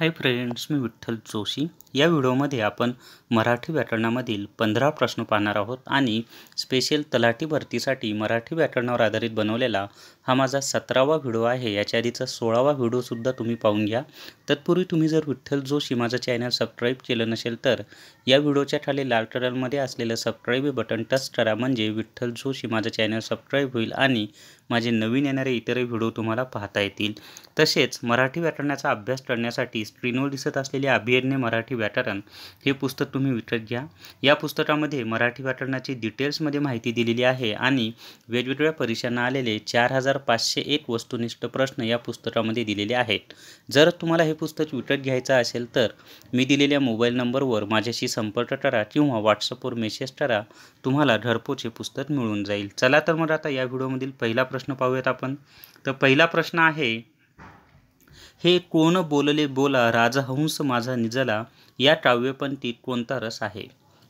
हाय friends मी विठ्ठल जोशी या व्हिडिओमध्ये आपण मराठी व्याकरणामधील पंधरा प्रश्न पाहणार आहोत आणि स्पेशल तलाठी भरतीसाठी मराठी व्याकरणावर आधारित बनवलेला हा माझा सतरावा व्हिडिओ आहे याच्या आधीचा सोळावा व्हिडिओसुद्धा तुम्ही पाहून घ्या तत्पूर्वी तुम्ही जर विठ्ठल जोशी माझं चॅनल सबस्क्राईब केलं नसेल तर या व्हिडिओच्या खाली लाल कलरमध्ये असलेलं सबस्क्राईब बटन टच करा म्हणजे विठ्ठल जोशी माझं चॅनल सबस्क्राईब होईल आणि माझे नवीन येणारे इतरही व्हिडिओ तुम्हाला पाहता येतील तसेच मराठी व्याकरणाचा अभ्यास करण्यासाठी स्क्रीनवर दिसत असलेली अभियज्ञ मराठी व्याकरण हे पुस्तक तुम्ही विकत घ्या या पुस्तकामध्ये मराठी व्याकरणाची डिटेल्समध्ये माहिती दिलेली आहे आणि वेगवेगळ्या परीक्षांना आलेले चार हजार पाचशे एक वस्तुनिष्ठ प्रश्न या पुस्तकामध्ये दिलेले आहेत जर तुम्हाला हे पुस्तक विकत घ्यायचं असेल तर मी दिलेल्या मोबाईल नंबरवर माझ्याशी संपर्क करा किंवा व्हॉट्सअपवर मेसेज करा तुम्हाला हे पुस्तक मिळून जाईल चला तर मग आता या व्हिडिओमधील पहिला प्रश्न पाहूयात आपण तर पहिला प्रश्न आहे हे कोण बोलले बोला राजहंस माझा निजला या काव्यपंथीत कोणता रस आहे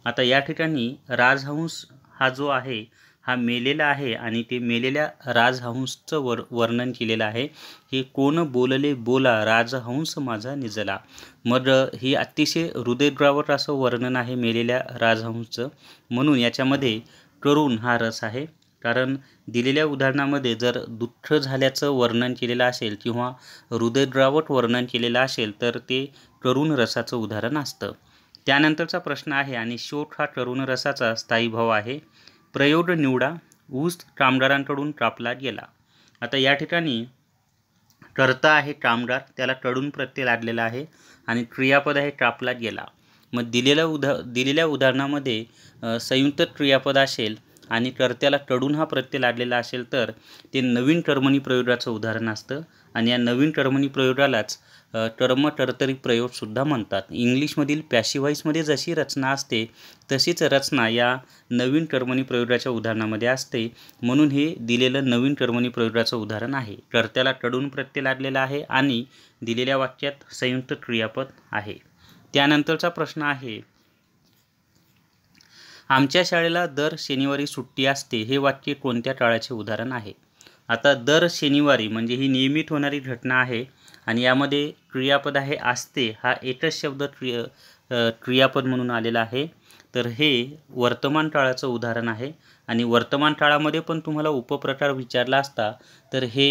आता या ठिकाणी राजहंस हा जो आहे हा मेलेला आहे आणि ते मेलेल्या राजहंसचं वर वर्णन केलेलं आहे हे कोण बोलले बोला राजहंस माझा निजला मग हे अतिशय हृदयग्रावर असं वर्णन आहे मेलेल्या राजहंसचं म्हणून याच्यामध्ये करुण हा रस आहे कारण दिलेल्या उदाहरणामध्ये जर दुःख झाल्याचं वर्णन केलेलं असेल किंवा हृदयद्रावट वर्णन केलेलं असेल तर ते करुण रसाचं उदाहरण असतं त्यानंतरचा प्रश्न आहे आणि शोक हा करुण रसाचा भाव आहे प्रयोग निवडा ऊस कामगारांकडून कापला गेला आता या ठिकाणी कर्ता आहे कामगार त्याला कडून प्रत्यय लागलेला आहे आणि क्रियापद आहे कापला गेला मग दिलेल्या उदा दिलेल्या उदाहरणामध्ये संयुक्त क्रियापद असेल आणि कर्त्याला कडून हा प्रत्यय लागलेला असेल तर ते नवीन कर्मणी प्रयोगाचं उदाहरण असतं आणि या नवीन कर्मणी प्रयोगालाच कर्म कर्तरी प्रयोगसुद्धा म्हणतात इंग्लिशमधील पॅशिवाईसमध्ये जशी रचना असते तशीच रचना या नवीन कर्मणी प्रयोगाच्या उदाहरणामध्ये असते म्हणून हे दिलेलं नवीन कर्मणी प्रयोगाचं उदाहरण आहे कर्त्याला कडून प्रत्यय लागलेला आहे आणि दिलेल्या वाक्यात संयुक्त क्रियापद आहे त्यानंतरचा प्रश्न आहे आमच्या शाळेला दर शनिवारी सुट्टी असते हे वाक्य कोणत्या काळाचे उदाहरण आहे आता दर शनिवारी म्हणजे ही नियमित होणारी घटना आहे आणि यामध्ये क्रियापद आहे असते हा एकच शब्द क्रिय क्रियापद म्हणून आलेला आहे तर हे वर्तमान काळाचं उदाहरण आहे आणि वर्तमान काळामध्ये पण तुम्हाला उपप्रकार विचारला असता तर हे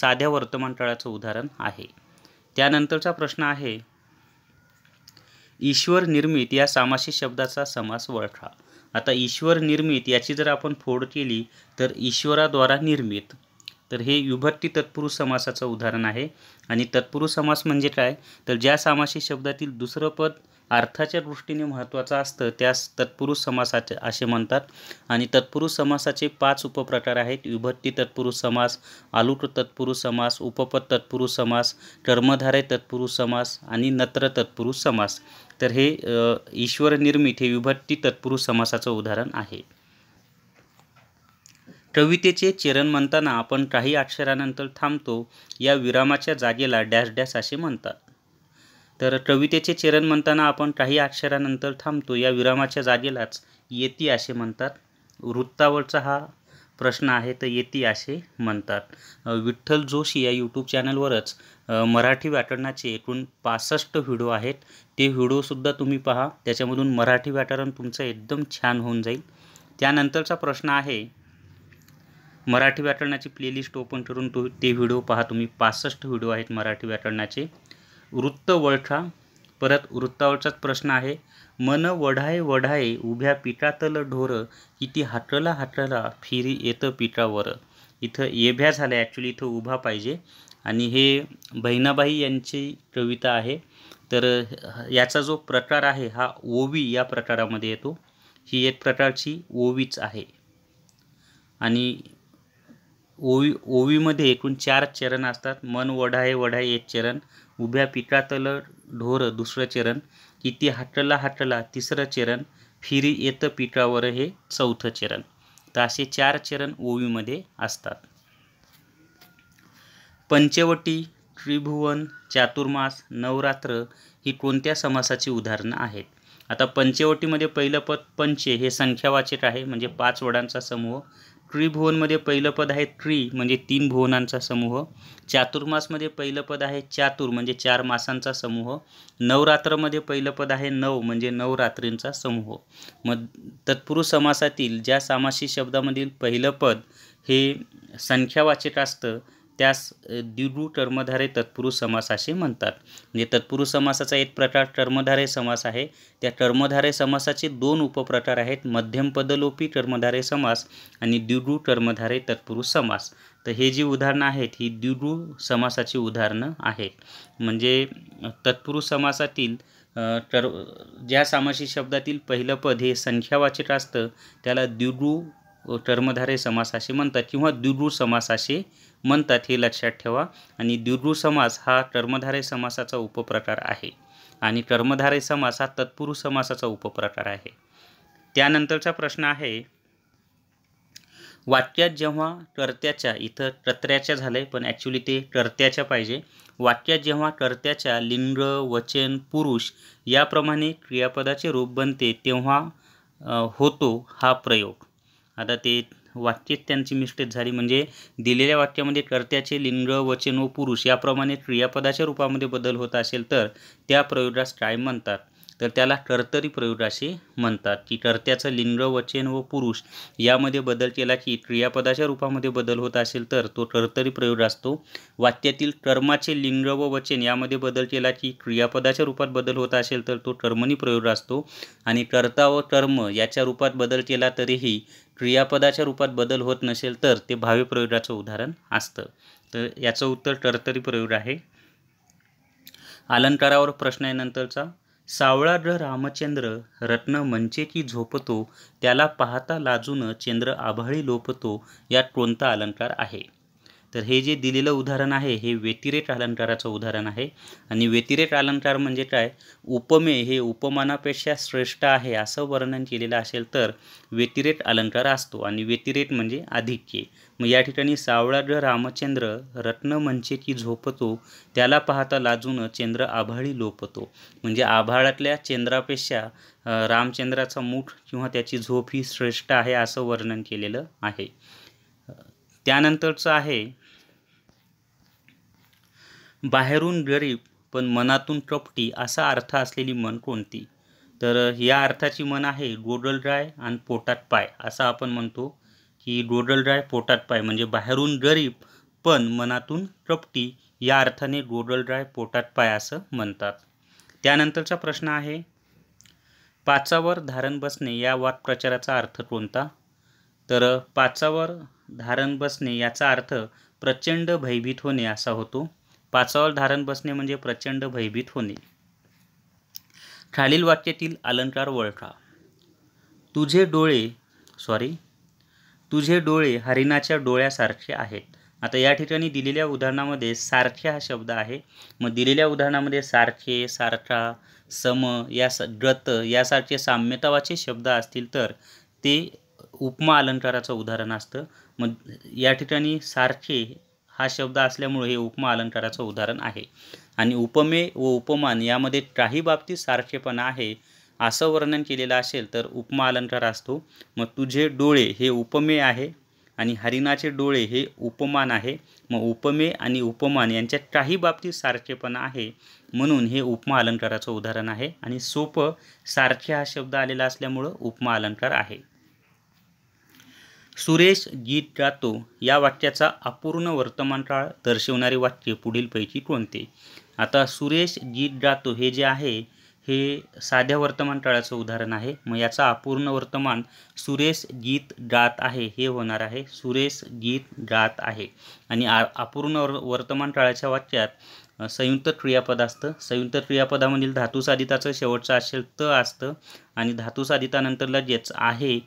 साध्या वर्तमान काळाचं उदाहरण आहे त्यानंतरचा प्रश्न आहे ईश्वर निर्मित या सामासिक शब्दाचा समास वळखा आता ईश्वर निर्मित याची जर आपण फोड केली तर ईश्वराद्वारा निर्मित तर हे विभक्ती तत्पुरुष समासाचं उदाहरण आहे आणि तत्पुरुष समास म्हणजे काय तर ज्या सामासिक शब्दातील दुसरं पद अर्थाच्या दृष्टीने महत्त्वाचं असतं त्यास तत्पुरुष समासाचे असे म्हणतात आणि तत्पुरुष समासाचे पाच उपप्रकार आहेत विभक्ती तत्पुरुष समास आलुट तत्पुरुष समास उपपद तत्पुरुष समास कर्मधारे तत्पुरुष समास आणि नत्र तत्पुरुष समास तर हे ईश्वरनिर्मित हे विभक्ती तत्पुरुष समासाचं उदाहरण आहे कवितेचे चरण म्हणताना आपण काही अक्षरानंतर थांबतो या विरामाच्या जागेला डॅश डॅश असे म्हणतात तर कवितेचे चरण म्हणताना आपण काही अक्षरानंतर थांबतो या विरामाच्या जागेलाच येती असे म्हणतात वृत्तावरचा हा प्रश्न आहे तर येती असे म्हणतात विठ्ठल जोशी या यूट्यूब चॅनलवरच मराठी व्याकरणाचे एकूण पासष्ट व्हिडिओ आहेत ते व्हिडिओसुद्धा तुम्ही पहा त्याच्यामधून मराठी व्याकरण तुमचं एकदम छान होऊन जाईल त्यानंतरचा प्रश्न आहे मराठी व्याकरणाची प्लेलिस्ट ओपन करून तो ते व्हिडिओ पहा तुम्ही पासष्ट व्हिडिओ आहेत मराठी व्याकरणाचे वृत्त वळखा परत वृत्तावरचाच प्रश्न आहे मन वढाय वढाय उभ्या पिठातलं ढोरं किती हाटला हाटला फिरी येतं पिठावर इथं येभ्या झाल्या ॲक्च्युली इथं उभा पाहिजे आणि हे बहिणाबाई यांची कविता आहे तर याचा जो प्रकार आहे हा ओवी या प्रकारामध्ये येतो ही एक प्रकारची ओवीच आहे आणि ओवी ओवीमध्ये एकूण चार चरण असतात मन वढाय वढाय एक चरण उभ्या पिकातलं ढोर दुसरं चरण किती हाटला हाटला तिसरं चरण फिरी येतं पिकावर हे चौथं चरण तर असे चार चरण ओवीमध्ये असतात पंचवटी त्रिभुवन चातुर्मास नवरात्र ही कोणत्या समासाची उदाहरणं आहेत आता पंचवटीमध्ये पहिलं पद पंचे हे संख्यावाचक आहे म्हणजे पाच वडांचा समूह त्रिभुवनमध्ये पहिलं पद आहे त्रि म्हणजे तीन भुवनांचा समूह चातुर्मासमध्ये पहिलं पद आहे चातुर म्हणजे चार मासांचा समूह नवरात्रमध्ये पहिलं पद आहे नऊ म्हणजे नवरात्रींचा समूह म तत्पुरुष समासातील ज्या सामासिक शब्दामधील पहिलं पद हे संख्यावाचक असतं त्यास द्विगु टर्मधारे तत्पुरुष समास असे म्हणतात म्हणजे तत्पुरुष समासाचा एक प्रकार टर्मधारे समास आहे त्या टर्मधारे समासाचे दोन उपप्रकार आहेत मध्यम पदलोपी टर्मधारे समास आणि द्विगु टर्मधारे तत्पुरुष समास तर हे जी उदाहरणं आहेत ही द्विगु समासाची उदाहरणं आहेत म्हणजे तत्पुरुष समासातील टर ज्या सामासिक शब्दातील पहिलं पद हे संख्यावाचक असतं त्याला द्विगु टर्मधारे समास असे म्हणतात किंवा द्विगु समास असे म्हणतात हे लक्षात ठेवा आणि दीर्घ समास हा कर्मधारे समासाचा उपप्रकार आहे आणि कर्मधारे समास हा तत्पुरुष समासाचा उपप्रकार आहे त्यानंतरचा प्रश्न आहे वाक्यात जेव्हा कर्त्याच्या इथं कत्र्याच्या झालं आहे पण ॲक्च्युली ते कर्त्याच्या पाहिजे वाक्यात जेव्हा कर्त्याच्या लिंग वचन पुरुष याप्रमाणे क्रियापदाचे रूप बनते तेव्हा होतो हा प्रयोग आता ते वाक्यात त्यांची मिस्टेक झाली म्हणजे दिलेल्या वाक्यामध्ये कर्त्याचे लिंग वचन व पुरुष याप्रमाणे क्रियापदाच्या रूपामध्ये बदल होत असेल तर त्या प्रयोगास काय म्हणतात तर त्याला कर्तरी प्रयोग असे म्हणतात की कर्त्याचं लिंग वचन व पुरुष यामध्ये बदल केला की क्रियापदाच्या रूपामध्ये बदल होत असेल तर तो कर्तरी प्रयोग असतो वाक्यातील कर्माचे लिंग व वचन यामध्ये बदल केला की क्रियापदाच्या रूपात बदल होत असेल तर तो कर्मणी प्रयोग असतो आणि कर्ता व कर्म याच्या रूपात बदल केला तरीही क्रियापदाच्या रूपात बदल होत नसेल तर ते भावी प्रयोगाचं उदाहरण असतं तर याचं उत्तर कर्तरी प्रयोग आहे अलंकारावर प्रश्न आहे नंतरचा सावळाढ रामचंद्र रत्न की झोपतो त्याला पाहता लाजून चंद्र आभाळी लोपतो यात कोणता अलंकार आहे तर हे जे दिलेलं उदाहरण आहे हे व्यतिरेक अलंकाराचं उदाहरण आहे आणि व्यतिरेक अलंकार म्हणजे काय उपमे हे उपमानापेक्षा श्रेष्ठ आहे असं वर्णन केलेलं असेल तर व्यतिरेक अलंकार असतो आणि व्यतिरेक म्हणजे आधिक्य मग या ठिकाणी सावळा सावळाड रामचंद्र रत्न म्हणजे की झोपतो त्याला पाहता लाजून चंद्र आभाळी लोपतो म्हणजे आभाळातल्या चंद्रापेक्षा रामचंद्राचा मूठ किंवा त्याची झोप ही श्रेष्ठ आहे असं वर्णन केलेलं आहे त्यानंतरचं आहे बाहेरून गरीब पण मनातून कपटी असा अर्थ असलेली मन कोणती तर या अर्थाची मन आहे राय आणि पोटात पाय असं आपण म्हणतो की राय पोटात पाय म्हणजे बाहेरून गरीब पण मनातून कपटी या अर्थाने राय पोटात पाय असं म्हणतात त्यानंतरचा प्रश्न आहे पाचावर धारण बसणे या वाक्प्रचाराचा अर्थ कोणता तर पाचावर धारण बसणे याचा अर्थ प्रचंड भयभीत होणे असा होतो पाचावर धारण बसणे म्हणजे प्रचंड भयभीत होणे खालील वाक्यातील अलंकार वळखा तुझे डोळे सॉरी तुझे डोळे हरिणाच्या डोळ्यासारखे आहेत आता या ठिकाणी दिलेल्या उदाहरणामध्ये सारखे हा शब्द आहे मग दिलेल्या उदाहरणामध्ये सारखे सारखा सम या स ग्रत यासारखे साम्यतावाचे शब्द असतील तर ते उपमा अलंकाराचं उदाहरण असतं मग या ठिकाणी सारखे हा शब्द असल्यामुळे हे उपमा अलंकाराचं उदाहरण आहे आणि उपमे व उपमान यामध्ये काही बाबतीत सारखेपणा आहे असं वर्णन केलेलं असेल तर उपमा अलंकार असतो मग तुझे डोळे हे उपमे आहे आणि हरिणाचे डोळे हे उपमान आहे मग उपमे आणि उपमान यांच्या काही बाबतीत सारखेपणा आहे म्हणून हे उपमा अलंकाराचं उदाहरण आहे आणि सोपं सारखे हा शब्द आलेला असल्यामुळं उपमा अलंकार आहे सुरेश गीत गातो या वाक्याचा अपूर्ण वर्तमानकाळ दर्शवणारे वाक्य पुढीलपैकी कोणते आता सुरेश गीत गातो हे जे आहे हे साध्या वर्तमान काळाचं उदाहरण आहे मग याचा अपूर्ण वर्तमान सुरेश गीत गात आहे हे होणार आहे सुरेश गीत गात आहे आणि आ अपूर्ण वर्तमान काळाच्या वाक्यात संयुक्त क्रियापद असतं संयुक्त क्रियापदामधील धातुसाधिताचं शेवटचं असेल त असतं आणि धातुसाधितानंतर लगेच आहे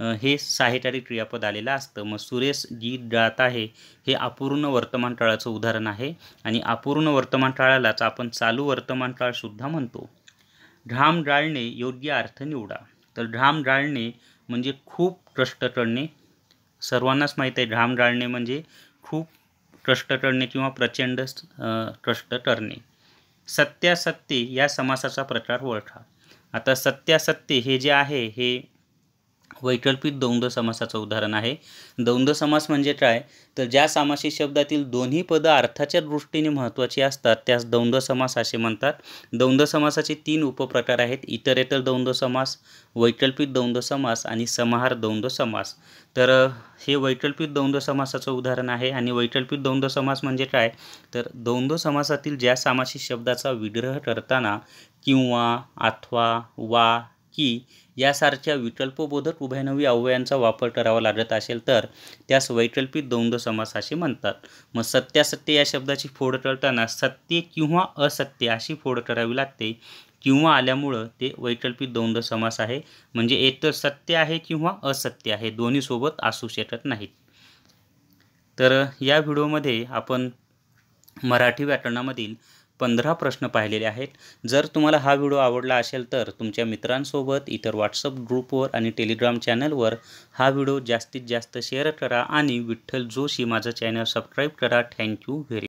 हे साहेटारी क्रियापद आलेलं असतं मग सुरेश जी जात आहे हे अपूर्ण वर्तमान टाळाचं उदाहरण आहे आणि अपूर्ण वर्तमान टाळालाच आपण चालू वर्तमान सुद्धा म्हणतो ढाम जाळणे योग्य अर्थ निवडा तर ढाम जाळणे म्हणजे खूप कष्ट करणे सर्वांनाच माहीत आहे ढाम जाळणे म्हणजे खूप कष्ट करणे किंवा प्रचंड कष्ट करणे सत्यासत्य या समासाचा प्रकार ओळखा आता सत्यासत्य हे जे आहे हे वैकल्पिक द्वंद्व समासाचं उदाहरण आहे द्वंद्व समास म्हणजे काय तर ज्या सामासिक शब्दातील दोन्ही पदं अर्थाच्या दृष्टीने महत्त्वाची असतात त्यास द्वंद्व समास असे म्हणतात द्वंद्व समासाचे तीन उपप्रकार आहेत इतरेतर द्वंद्व समास वैकल्पिक द्वंद्व समास आणि समाहार द्वंद्व समास तर हे वैकल्पिक द्वंद्व समासाचं उदाहरण आहे आणि वैकल्पिक द्वंद्व समास म्हणजे काय तर द्वंद्व समासातील ज्या सामासिक शब्दाचा विग्रह करताना किंवा अथवा वा की यासारख्या विकल्पबोधक उभयनवी अवयांचा वापर करावा लागत असेल तर त्यास वैकल्पिक द्वंद्व समास असे म्हणतात मग सत्यासत्य या शब्दाची फोड करताना सत्य किंवा असत्य अशी फोड करावी लागते किंवा आल्यामुळं ते वैकल्पिक द्वंद्व समास आहे म्हणजे एकतर सत्य आहे किंवा असत्य आहे दोन्हीसोबत असू शकत नाहीत तर या व्हिडिओमध्ये आपण मराठी व्याकरणामधील पंधरा प्रश्न पाहिलेले आहेत जर तुम्हाला हा व्हिडिओ आवडला असेल तर तुमच्या मित्रांसोबत इतर व्हॉट्सअप ग्रुपवर आणि टेलिग्राम चॅनलवर हा व्हिडिओ जास्तीत जास्त शेअर करा आणि विठ्ठल जोशी माझं चॅनल सबस्क्राईब करा थँक्यू व्हेरी